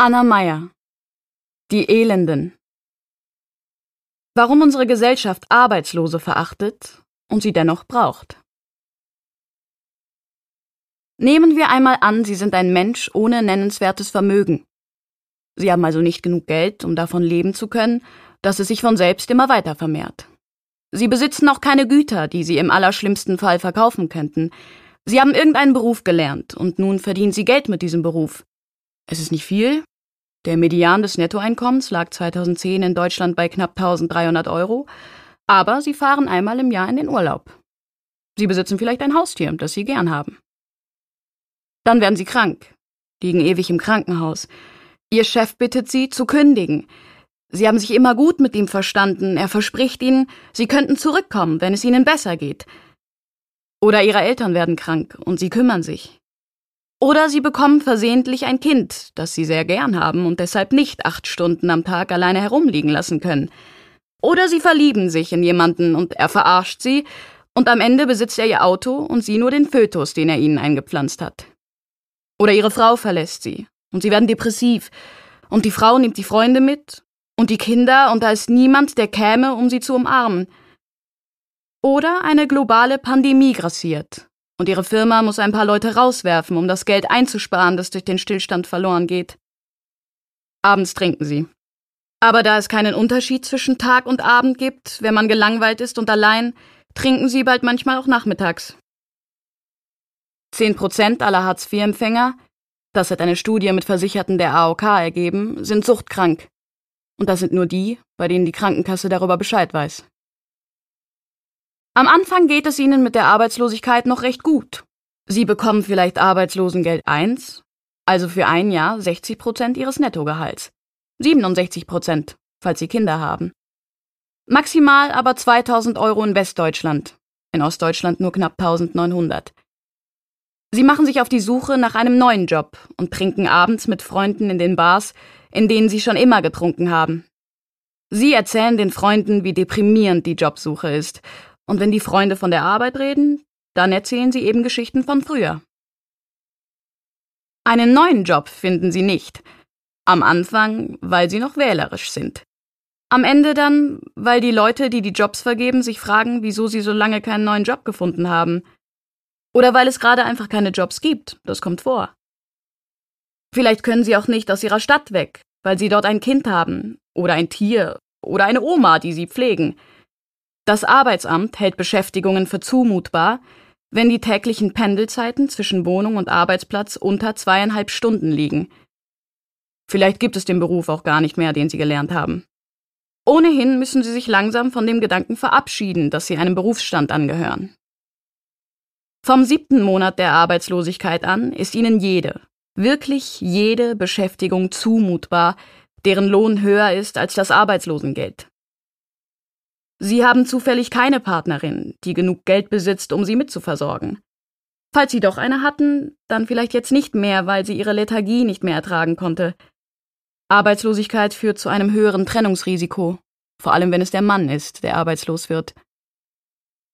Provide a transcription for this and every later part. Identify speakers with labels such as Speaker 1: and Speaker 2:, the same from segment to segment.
Speaker 1: Anna Meyer Die Elenden Warum unsere Gesellschaft Arbeitslose verachtet und sie dennoch braucht. Nehmen wir einmal an, Sie sind ein Mensch ohne nennenswertes Vermögen. Sie haben also nicht genug Geld, um davon leben zu können, dass es sich von selbst immer weiter vermehrt. Sie besitzen auch keine Güter, die Sie im allerschlimmsten Fall verkaufen könnten. Sie haben irgendeinen Beruf gelernt und nun verdienen Sie Geld mit diesem Beruf, es ist nicht viel. Der Median des Nettoeinkommens lag 2010 in Deutschland bei knapp 1300 Euro, aber sie fahren einmal im Jahr in den Urlaub. Sie besitzen vielleicht ein Haustier, das sie gern haben. Dann werden sie krank, liegen ewig im Krankenhaus. Ihr Chef bittet sie, zu kündigen. Sie haben sich immer gut mit ihm verstanden. Er verspricht ihnen, sie könnten zurückkommen, wenn es ihnen besser geht. Oder ihre Eltern werden krank und sie kümmern sich. Oder sie bekommen versehentlich ein Kind, das sie sehr gern haben und deshalb nicht acht Stunden am Tag alleine herumliegen lassen können. Oder sie verlieben sich in jemanden und er verarscht sie, und am Ende besitzt er ihr Auto und sie nur den Fötus, den er ihnen eingepflanzt hat. Oder ihre Frau verlässt sie, und sie werden depressiv, und die Frau nimmt die Freunde mit, und die Kinder, und da ist niemand, der käme, um sie zu umarmen. Oder eine globale Pandemie grassiert, und ihre Firma muss ein paar Leute rauswerfen, um das Geld einzusparen, das durch den Stillstand verloren geht. Abends trinken sie. Aber da es keinen Unterschied zwischen Tag und Abend gibt, wenn man gelangweilt ist und allein, trinken sie bald manchmal auch nachmittags. Zehn Prozent aller Hartz-IV-Empfänger, das hat eine Studie mit Versicherten der AOK ergeben, sind suchtkrank. Und das sind nur die, bei denen die Krankenkasse darüber Bescheid weiß. Am Anfang geht es ihnen mit der Arbeitslosigkeit noch recht gut. Sie bekommen vielleicht Arbeitslosengeld 1, also für ein Jahr 60 Prozent ihres Nettogehalts. 67 Prozent, falls sie Kinder haben. Maximal aber 2000 Euro in Westdeutschland, in Ostdeutschland nur knapp 1900. Sie machen sich auf die Suche nach einem neuen Job und trinken abends mit Freunden in den Bars, in denen sie schon immer getrunken haben. Sie erzählen den Freunden, wie deprimierend die Jobsuche ist und wenn die Freunde von der Arbeit reden, dann erzählen sie eben Geschichten von früher. Einen neuen Job finden sie nicht. Am Anfang, weil sie noch wählerisch sind. Am Ende dann, weil die Leute, die die Jobs vergeben, sich fragen, wieso sie so lange keinen neuen Job gefunden haben. Oder weil es gerade einfach keine Jobs gibt. Das kommt vor. Vielleicht können sie auch nicht aus ihrer Stadt weg, weil sie dort ein Kind haben. Oder ein Tier. Oder eine Oma, die sie pflegen. Das Arbeitsamt hält Beschäftigungen für zumutbar, wenn die täglichen Pendelzeiten zwischen Wohnung und Arbeitsplatz unter zweieinhalb Stunden liegen. Vielleicht gibt es den Beruf auch gar nicht mehr, den sie gelernt haben. Ohnehin müssen sie sich langsam von dem Gedanken verabschieden, dass sie einem Berufsstand angehören. Vom siebten Monat der Arbeitslosigkeit an ist ihnen jede, wirklich jede Beschäftigung zumutbar, deren Lohn höher ist als das Arbeitslosengeld. Sie haben zufällig keine Partnerin, die genug Geld besitzt, um sie mitzuversorgen. Falls Sie doch eine hatten, dann vielleicht jetzt nicht mehr, weil sie ihre Lethargie nicht mehr ertragen konnte. Arbeitslosigkeit führt zu einem höheren Trennungsrisiko, vor allem wenn es der Mann ist, der arbeitslos wird.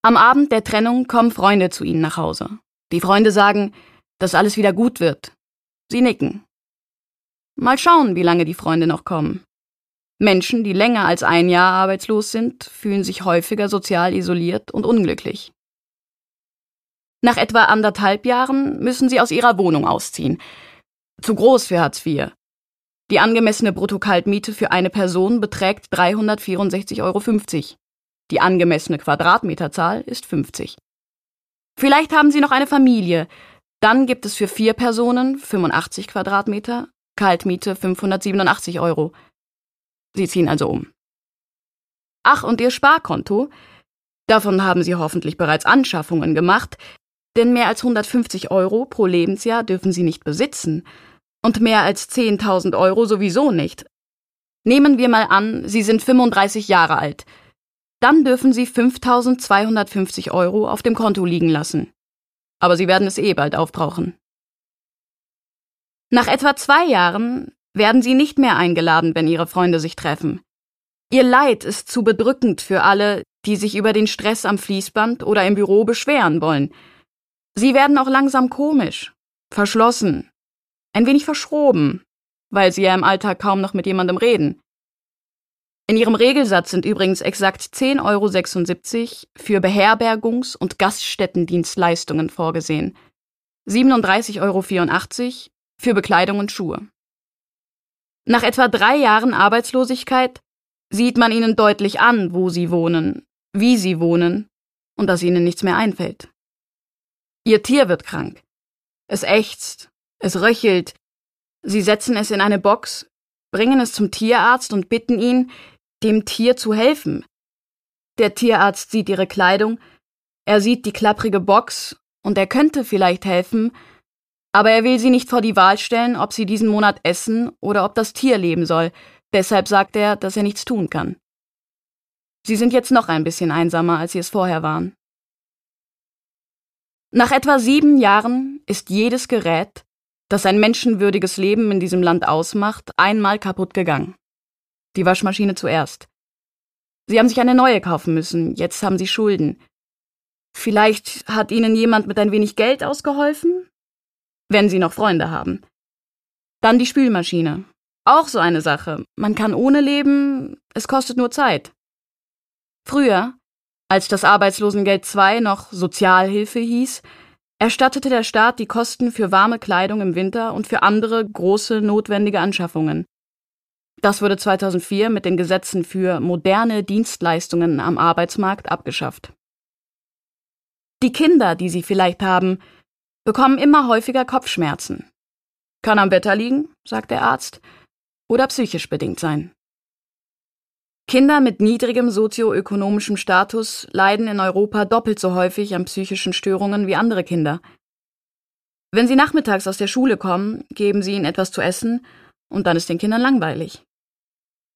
Speaker 1: Am Abend der Trennung kommen Freunde zu Ihnen nach Hause. Die Freunde sagen, dass alles wieder gut wird. Sie nicken. Mal schauen, wie lange die Freunde noch kommen. Menschen, die länger als ein Jahr arbeitslos sind, fühlen sich häufiger sozial isoliert und unglücklich. Nach etwa anderthalb Jahren müssen sie aus ihrer Wohnung ausziehen. Zu groß für Hartz IV. Die angemessene Bruttokaltmiete für eine Person beträgt 364,50 Euro. Die angemessene Quadratmeterzahl ist 50. Vielleicht haben Sie noch eine Familie. Dann gibt es für vier Personen 85 Quadratmeter, Kaltmiete 587 Euro. Sie ziehen also um. Ach, und Ihr Sparkonto? Davon haben Sie hoffentlich bereits Anschaffungen gemacht, denn mehr als 150 Euro pro Lebensjahr dürfen Sie nicht besitzen und mehr als 10.000 Euro sowieso nicht. Nehmen wir mal an, Sie sind 35 Jahre alt. Dann dürfen Sie 5.250 Euro auf dem Konto liegen lassen. Aber Sie werden es eh bald aufbrauchen. Nach etwa zwei Jahren werden sie nicht mehr eingeladen, wenn ihre Freunde sich treffen. Ihr Leid ist zu bedrückend für alle, die sich über den Stress am Fließband oder im Büro beschweren wollen. Sie werden auch langsam komisch, verschlossen, ein wenig verschroben, weil sie ja im Alltag kaum noch mit jemandem reden. In ihrem Regelsatz sind übrigens exakt 10,76 Euro für Beherbergungs- und Gaststättendienstleistungen vorgesehen, 37,84 Euro für Bekleidung und Schuhe. Nach etwa drei Jahren Arbeitslosigkeit sieht man ihnen deutlich an, wo sie wohnen, wie sie wohnen und dass ihnen nichts mehr einfällt. Ihr Tier wird krank. Es ächzt, es röchelt. Sie setzen es in eine Box, bringen es zum Tierarzt und bitten ihn, dem Tier zu helfen. Der Tierarzt sieht ihre Kleidung, er sieht die klapprige Box und er könnte vielleicht helfen, aber er will sie nicht vor die Wahl stellen, ob sie diesen Monat essen oder ob das Tier leben soll. Deshalb sagt er, dass er nichts tun kann. Sie sind jetzt noch ein bisschen einsamer, als sie es vorher waren. Nach etwa sieben Jahren ist jedes Gerät, das ein menschenwürdiges Leben in diesem Land ausmacht, einmal kaputt gegangen. Die Waschmaschine zuerst. Sie haben sich eine neue kaufen müssen, jetzt haben sie Schulden. Vielleicht hat ihnen jemand mit ein wenig Geld ausgeholfen, wenn sie noch Freunde haben. Dann die Spülmaschine. Auch so eine Sache. Man kann ohne leben, es kostet nur Zeit. Früher, als das Arbeitslosengeld II noch Sozialhilfe hieß, erstattete der Staat die Kosten für warme Kleidung im Winter und für andere große notwendige Anschaffungen. Das wurde 2004 mit den Gesetzen für moderne Dienstleistungen am Arbeitsmarkt abgeschafft. Die Kinder, die Sie vielleicht haben, bekommen immer häufiger Kopfschmerzen. Kann am Wetter liegen, sagt der Arzt, oder psychisch bedingt sein. Kinder mit niedrigem sozioökonomischem Status leiden in Europa doppelt so häufig an psychischen Störungen wie andere Kinder. Wenn sie nachmittags aus der Schule kommen, geben sie ihnen etwas zu essen und dann ist den Kindern langweilig.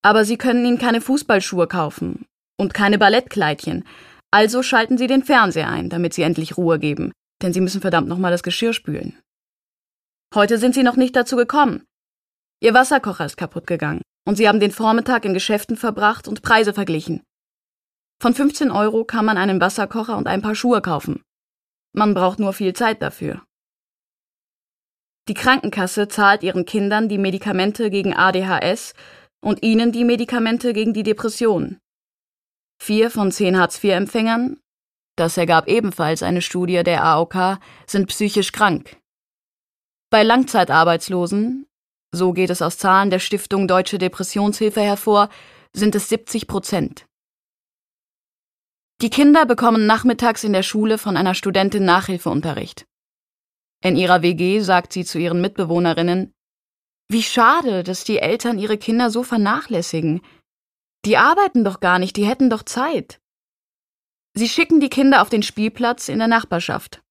Speaker 1: Aber sie können ihnen keine Fußballschuhe kaufen und keine Ballettkleidchen, also schalten sie den Fernseher ein, damit sie endlich Ruhe geben denn sie müssen verdammt nochmal das Geschirr spülen. Heute sind sie noch nicht dazu gekommen. Ihr Wasserkocher ist kaputt gegangen und sie haben den Vormittag in Geschäften verbracht und Preise verglichen. Von 15 Euro kann man einen Wasserkocher und ein paar Schuhe kaufen. Man braucht nur viel Zeit dafür. Die Krankenkasse zahlt ihren Kindern die Medikamente gegen ADHS und ihnen die Medikamente gegen die Depression. Vier von zehn Hartz-IV-Empfängern das ergab ebenfalls eine Studie der AOK, sind psychisch krank. Bei Langzeitarbeitslosen, so geht es aus Zahlen der Stiftung Deutsche Depressionshilfe hervor, sind es 70 Prozent. Die Kinder bekommen nachmittags in der Schule von einer Studentin Nachhilfeunterricht. In ihrer WG sagt sie zu ihren Mitbewohnerinnen, wie schade, dass die Eltern ihre Kinder so vernachlässigen. Die arbeiten doch gar nicht, die hätten doch Zeit. Sie schicken die Kinder auf den Spielplatz in der Nachbarschaft.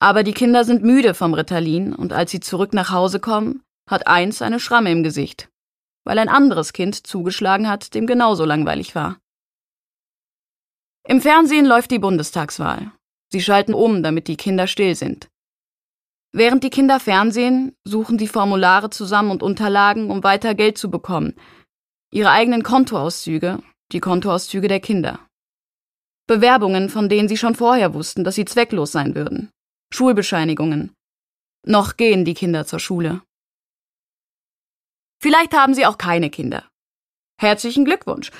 Speaker 1: Aber die Kinder sind müde vom Ritalin und als sie zurück nach Hause kommen, hat eins eine Schramme im Gesicht, weil ein anderes Kind zugeschlagen hat, dem genauso langweilig war. Im Fernsehen läuft die Bundestagswahl. Sie schalten um, damit die Kinder still sind. Während die Kinder fernsehen, suchen sie Formulare zusammen und Unterlagen, um weiter Geld zu bekommen. Ihre eigenen Kontoauszüge, die Kontoauszüge der Kinder. Bewerbungen, von denen sie schon vorher wussten, dass sie zwecklos sein würden, Schulbescheinigungen. Noch gehen die Kinder zur Schule. Vielleicht haben sie auch keine Kinder. Herzlichen Glückwunsch.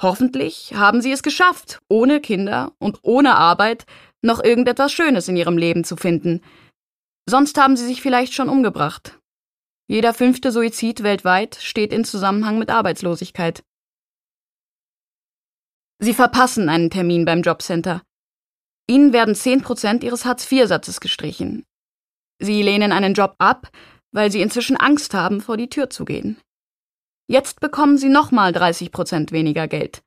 Speaker 1: Hoffentlich haben sie es geschafft, ohne Kinder und ohne Arbeit noch irgendetwas Schönes in ihrem Leben zu finden. Sonst haben sie sich vielleicht schon umgebracht. Jeder fünfte Suizid weltweit steht in Zusammenhang mit Arbeitslosigkeit. Sie verpassen einen Termin beim Jobcenter. Ihnen werden 10% Ihres Hartz-IV-Satzes gestrichen. Sie lehnen einen Job ab, weil Sie inzwischen Angst haben, vor die Tür zu gehen. Jetzt bekommen Sie nochmal 30% weniger Geld.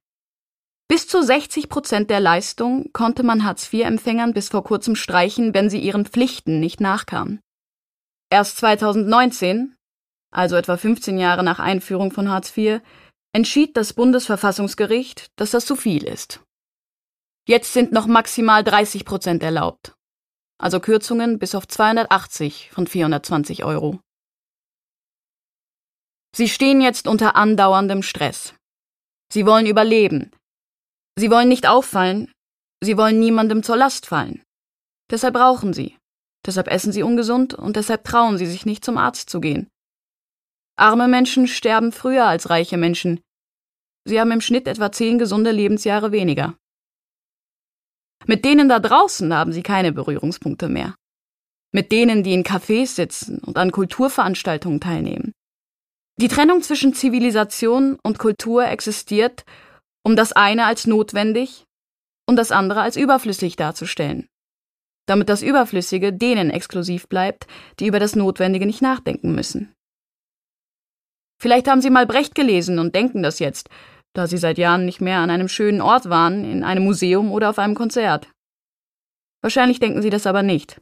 Speaker 1: Bis zu 60% der Leistung konnte man Hartz-IV-Empfängern bis vor kurzem streichen, wenn sie ihren Pflichten nicht nachkamen. Erst 2019, also etwa 15 Jahre nach Einführung von Hartz IV, entschied das Bundesverfassungsgericht, dass das zu viel ist. Jetzt sind noch maximal 30 Prozent erlaubt, also Kürzungen bis auf 280 von 420 Euro. Sie stehen jetzt unter andauerndem Stress. Sie wollen überleben. Sie wollen nicht auffallen. Sie wollen niemandem zur Last fallen. Deshalb rauchen sie. Deshalb essen sie ungesund und deshalb trauen sie sich nicht zum Arzt zu gehen. Arme Menschen sterben früher als reiche Menschen. Sie haben im Schnitt etwa zehn gesunde Lebensjahre weniger. Mit denen da draußen haben sie keine Berührungspunkte mehr. Mit denen, die in Cafés sitzen und an Kulturveranstaltungen teilnehmen. Die Trennung zwischen Zivilisation und Kultur existiert, um das eine als notwendig und das andere als überflüssig darzustellen, damit das Überflüssige denen exklusiv bleibt, die über das Notwendige nicht nachdenken müssen. Vielleicht haben Sie mal Brecht gelesen und denken das jetzt, da Sie seit Jahren nicht mehr an einem schönen Ort waren, in einem Museum oder auf einem Konzert. Wahrscheinlich denken Sie das aber nicht.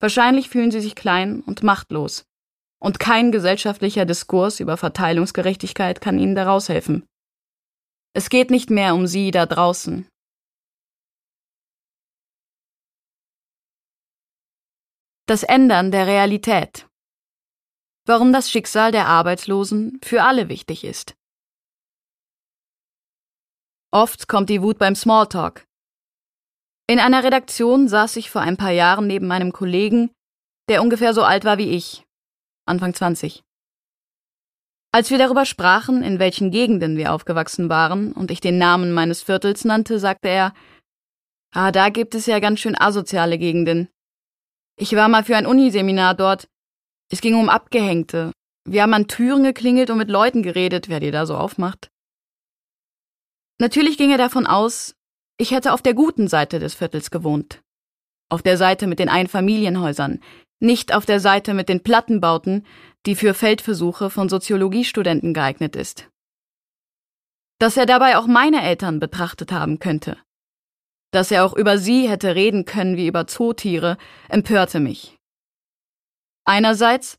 Speaker 1: Wahrscheinlich fühlen Sie sich klein und machtlos. Und kein gesellschaftlicher Diskurs über Verteilungsgerechtigkeit kann Ihnen daraus helfen. Es geht nicht mehr um Sie da draußen, Das Ändern der Realität warum das Schicksal der Arbeitslosen für alle wichtig ist. Oft kommt die Wut beim Smalltalk. In einer Redaktion saß ich vor ein paar Jahren neben meinem Kollegen, der ungefähr so alt war wie ich, Anfang 20. Als wir darüber sprachen, in welchen Gegenden wir aufgewachsen waren und ich den Namen meines Viertels nannte, sagte er, Ah, da gibt es ja ganz schön asoziale Gegenden. Ich war mal für ein Uniseminar dort es ging um Abgehängte. Wir haben an Türen geklingelt und mit Leuten geredet, wer dir da so aufmacht. Natürlich ging er davon aus, ich hätte auf der guten Seite des Viertels gewohnt. Auf der Seite mit den Einfamilienhäusern, nicht auf der Seite mit den Plattenbauten, die für Feldversuche von Soziologiestudenten geeignet ist. Dass er dabei auch meine Eltern betrachtet haben könnte. Dass er auch über sie hätte reden können wie über Zootiere, empörte mich. Einerseits,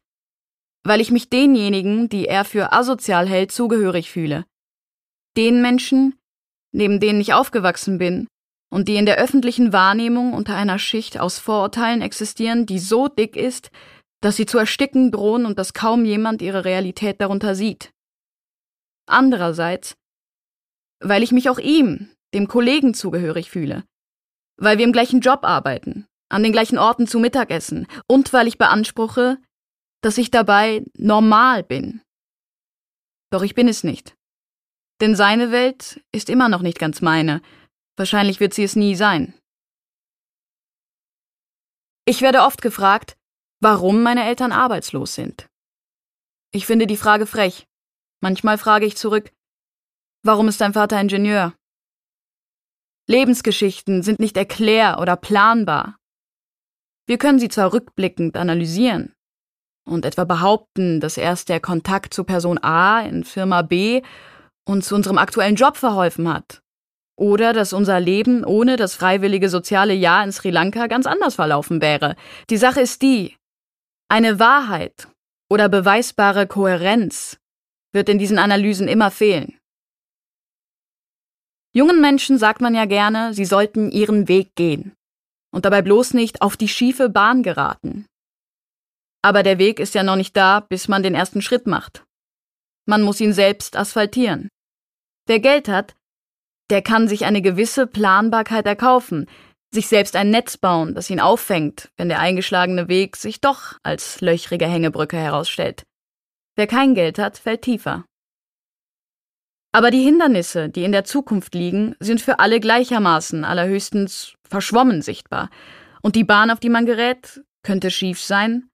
Speaker 1: weil ich mich denjenigen, die er für asozial hält, zugehörig fühle. Den Menschen, neben denen ich aufgewachsen bin und die in der öffentlichen Wahrnehmung unter einer Schicht aus Vorurteilen existieren, die so dick ist, dass sie zu ersticken drohen und dass kaum jemand ihre Realität darunter sieht. Andererseits, weil ich mich auch ihm, dem Kollegen, zugehörig fühle, weil wir im gleichen Job arbeiten, an den gleichen Orten zu Mittagessen und weil ich beanspruche, dass ich dabei normal bin. Doch ich bin es nicht. Denn seine Welt ist immer noch nicht ganz meine. Wahrscheinlich wird sie es nie sein. Ich werde oft gefragt, warum meine Eltern arbeitslos sind. Ich finde die Frage frech. Manchmal frage ich zurück, warum ist dein Vater Ingenieur? Lebensgeschichten sind nicht erklär- oder planbar. Wir können sie zwar rückblickend analysieren und etwa behaupten, dass erst der Kontakt zu Person A in Firma B uns zu unserem aktuellen Job verholfen hat. Oder dass unser Leben ohne das freiwillige soziale Jahr in Sri Lanka ganz anders verlaufen wäre. Die Sache ist die, eine Wahrheit oder beweisbare Kohärenz wird in diesen Analysen immer fehlen. Jungen Menschen sagt man ja gerne, sie sollten ihren Weg gehen und dabei bloß nicht auf die schiefe Bahn geraten. Aber der Weg ist ja noch nicht da, bis man den ersten Schritt macht. Man muss ihn selbst asphaltieren. Wer Geld hat, der kann sich eine gewisse Planbarkeit erkaufen, sich selbst ein Netz bauen, das ihn auffängt, wenn der eingeschlagene Weg sich doch als löchrige Hängebrücke herausstellt. Wer kein Geld hat, fällt tiefer. Aber die Hindernisse, die in der Zukunft liegen, sind für alle gleichermaßen allerhöchstens verschwommen sichtbar. Und die Bahn, auf die man gerät, könnte schief sein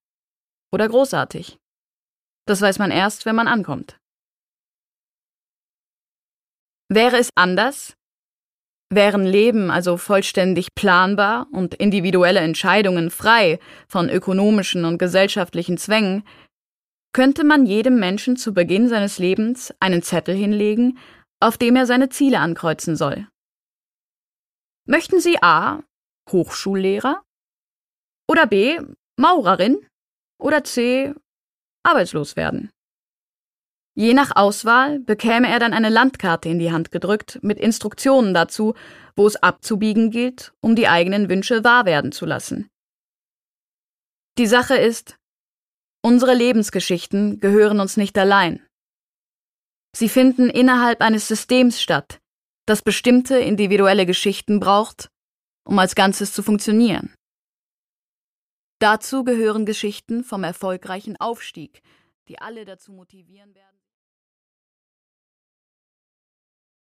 Speaker 1: oder großartig. Das weiß man erst, wenn man ankommt. Wäre es anders? Wären Leben also vollständig planbar und individuelle Entscheidungen frei von ökonomischen und gesellschaftlichen Zwängen, könnte man jedem Menschen zu Beginn seines Lebens einen Zettel hinlegen, auf dem er seine Ziele ankreuzen soll. Möchten Sie A. Hochschullehrer? Oder B. Maurerin? Oder C. Arbeitslos werden? Je nach Auswahl bekäme er dann eine Landkarte in die Hand gedrückt mit Instruktionen dazu, wo es abzubiegen gilt, um die eigenen Wünsche wahr werden zu lassen. Die Sache ist, unsere Lebensgeschichten gehören uns nicht allein. Sie finden innerhalb eines Systems statt, das bestimmte individuelle Geschichten braucht, um als Ganzes zu funktionieren. Dazu gehören Geschichten vom erfolgreichen Aufstieg, die alle dazu motivieren werden,